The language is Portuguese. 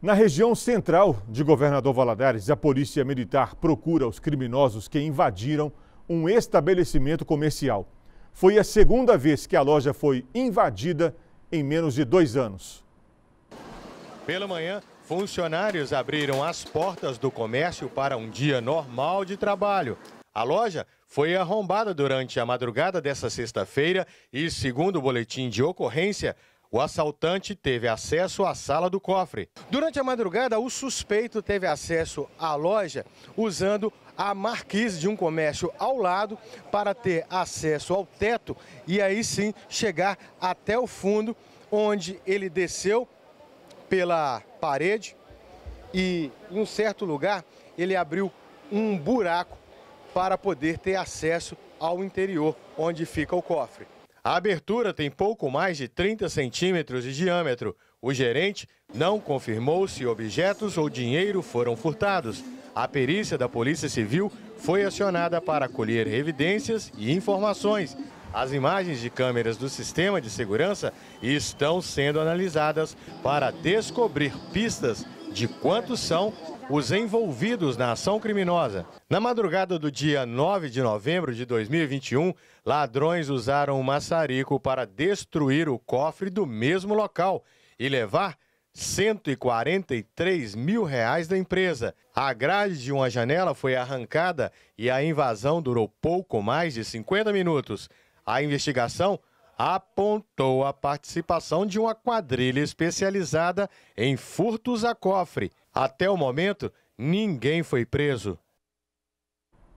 Na região central de Governador Valadares, a Polícia Militar procura os criminosos que invadiram um estabelecimento comercial. Foi a segunda vez que a loja foi invadida em menos de dois anos. Pela manhã, funcionários abriram as portas do comércio para um dia normal de trabalho. A loja foi arrombada durante a madrugada dessa sexta-feira e, segundo o boletim de ocorrência, o assaltante teve acesso à sala do cofre. Durante a madrugada, o suspeito teve acesso à loja usando a marquise de um comércio ao lado para ter acesso ao teto e aí sim chegar até o fundo, onde ele desceu pela parede e em um certo lugar ele abriu um buraco para poder ter acesso ao interior, onde fica o cofre. A abertura tem pouco mais de 30 centímetros de diâmetro. O gerente não confirmou se objetos ou dinheiro foram furtados. A perícia da Polícia Civil foi acionada para colher evidências e informações. As imagens de câmeras do sistema de segurança estão sendo analisadas para descobrir pistas de quantos são os envolvidos na ação criminosa. Na madrugada do dia 9 de novembro de 2021, ladrões usaram um maçarico para destruir o cofre do mesmo local e levar 143 mil reais da empresa. A grade de uma janela foi arrancada e a invasão durou pouco mais de 50 minutos. A investigação apontou a participação de uma quadrilha especializada em furtos a cofre. Até o momento, ninguém foi preso.